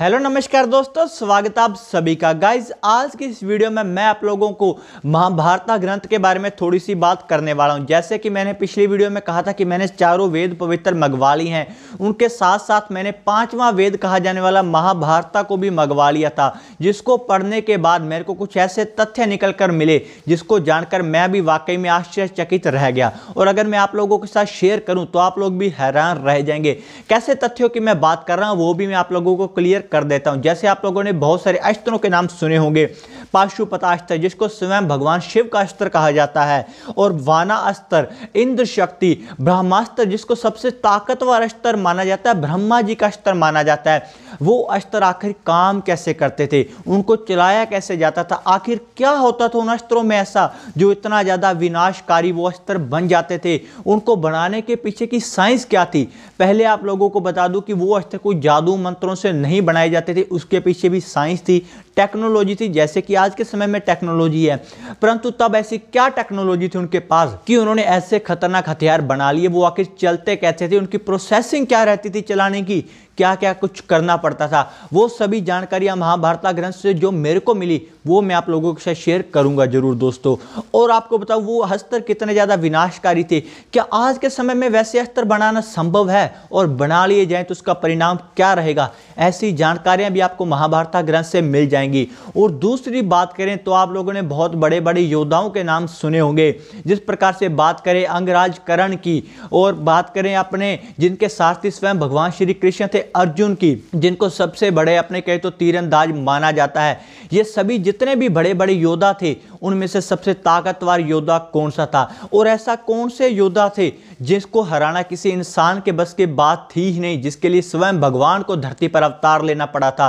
hello नमस्कार दोस्तों स्वागत आप सभी का गाइज आज की इस वीडियो में मैं आप लोगों को महाभारता ग्रंथ के बारे में थोड़ी सी बात करने वाला हूं जैसे कि मैंने पिछली वीडियो में कहा था कि मैंने चारों वेद पवित्र मंगवा ली हैं उनके साथ साथ मैंने पांचवा वेद कहा जाने वाला महाभारता को भी मंगवा लिया था जिसको पढ़ने के बाद मेरे को कुछ ऐसे तथ्य निकल कर मिले जिसको जानकर मैं भी वाकई में आश्चर्यचकित रह गया और अगर मैं आप लोगों के साथ शेयर करूँ तो आप लोग भी हैरान रह जाएंगे कैसे तथ्यों की मैं बात कर रहा हूँ वो भी मैं आप लोगों को क्लियर कर देता हूं जैसे आप लोगों ने बहुत सारे अस्त्रों के नाम सुने होंगे पाशुपता अस्त्र जिसको स्वयं भगवान शिव का अस्त्र कहा जाता है और वाना अस्त्र इंद्र शक्ति ब्रह्मास्त्र जिसको सबसे ताकतवर अस्त्र माना जाता है ब्रह्मा जी का अस्त्र माना जाता है वो अस्त्र आखिर काम कैसे करते थे उनको चलाया कैसे जाता था आखिर क्या होता था उन अस्त्रों में ऐसा जो इतना ज़्यादा विनाशकारी वो अस्त्र बन जाते थे उनको बनाने के पीछे की साइंस क्या थी पहले आप लोगों को बता दूं कि वो अस्त्र कोई जादू मंत्रों से नहीं बनाए जाते थे उसके पीछे भी साइंस थी टेक्नोलॉजी थी जैसे कि आज के समय में टेक्नोलॉजी है परंतु तब ऐसी क्या टेक्नोलॉजी थी उनके पास कि उन्होंने ऐसे खतरनाक हथियार बना लिए वो आखिर चलते कैसे थे उनकी प्रोसेसिंग क्या रहती थी चलाने की क्या क्या कुछ करना पड़ता था वो सभी जानकारियां महाभारता ग्रंथ से जो मेरे को मिली वो मैं आप लोगों के साथ शेयर करूंगा जरूर दोस्तों और आपको बताऊं वो हस्तर कितने ज़्यादा विनाशकारी थे क्या आज के समय में वैसे हस्तर बनाना संभव है और बना लिए जाए तो उसका परिणाम क्या रहेगा ऐसी जानकारियां भी आपको महाभारता ग्रंथ से मिल जाए जाएंगी और दूसरी बात करें तो आप लोगों ने बहुत बड़े बड़े योद्धाओं के नाम सुने होंगे जिस प्रकार से बात करें अंगराज करण की और बात करें अपने जिनके सारथी स्वयं भगवान श्री कृष्ण थे अर्जुन की जिनको सबसे बड़े अपने कहे तो तीरंदाज माना जाता है ये सभी जितने भी बड़े बड़े योद्धा थे उनमें से सबसे ताकतवर योद्धा कौन सा था और ऐसा कौन से योद्धा थे जिसको हराना किसी इंसान के बस के बात थी ही नहीं जिसके लिए स्वयं भगवान को धरती पर अवतार लेना पड़ा था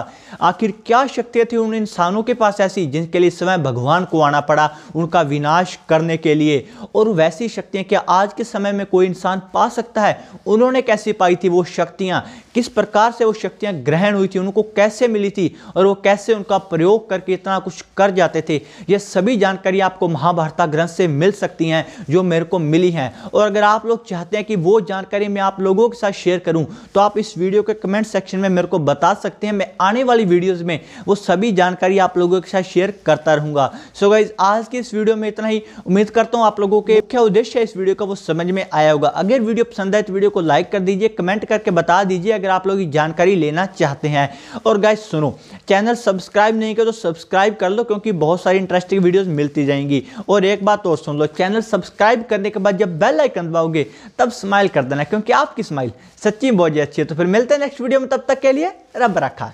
आखिर क्या शक्तियाँ थी उन इंसानों के पास ऐसी जिनके लिए स्वयं भगवान को आना पड़ा उनका विनाश करने के लिए और वैसी शक्तियाँ क्या आज के समय में कोई इंसान पा सकता है उन्होंने कैसे पाई थी वो शक्तियाँ किस प्रकार से वो शक्तियाँ ग्रहण हुई थी उनको कैसे मिली थी और वो कैसे उनका प्रयोग करके इतना कुछ कर जाते थे ये सभी जानकारी आपको महाभारता ग्रंथ से मिल सकती हैं जो मेरे को मिली हैं और अगर आप लोग चाहते हैं कि वो जानकारी मैं आप लोगों के साथ शेयर करूं तो आप इस वीडियो के कमेंट सेक्शन में मेरे को बता सकते हैं मैं आने वाली वीडियोज़ में वो सभी जानकारी आप लोगों के साथ शेयर करता रहूंगा सो गाइज आज की इस वीडियो में इतना ही उम्मीद करता हूँ आप लोगों के क्या उद्देश्य है इस वीडियो का वो समझ में आया होगा अगर वीडियो पसंद आए तो वीडियो को लाइक कर दीजिए कमेंट करके बता दीजिए अगर आप लोग जानकारी लेना चाहते हैं और गाइज सुनो चैनल सब्सक्राइब नहीं किया तो सब्सक्राइब कर लो क्योंकि बहुत सारी इंटरेस्टिंग वीडियोस मिलती जाएंगी और एक बात और सुन लो चैनल सब्सक्राइब करने के बाद जब बेल आइकन दबाओगे तब स्माइल कर देना क्योंकि आपकी स्माइल सच्ची बहुत अच्छी है तो फिर मिलते हैं नेक्स्ट वीडियो में तब तक के लिए रब रखा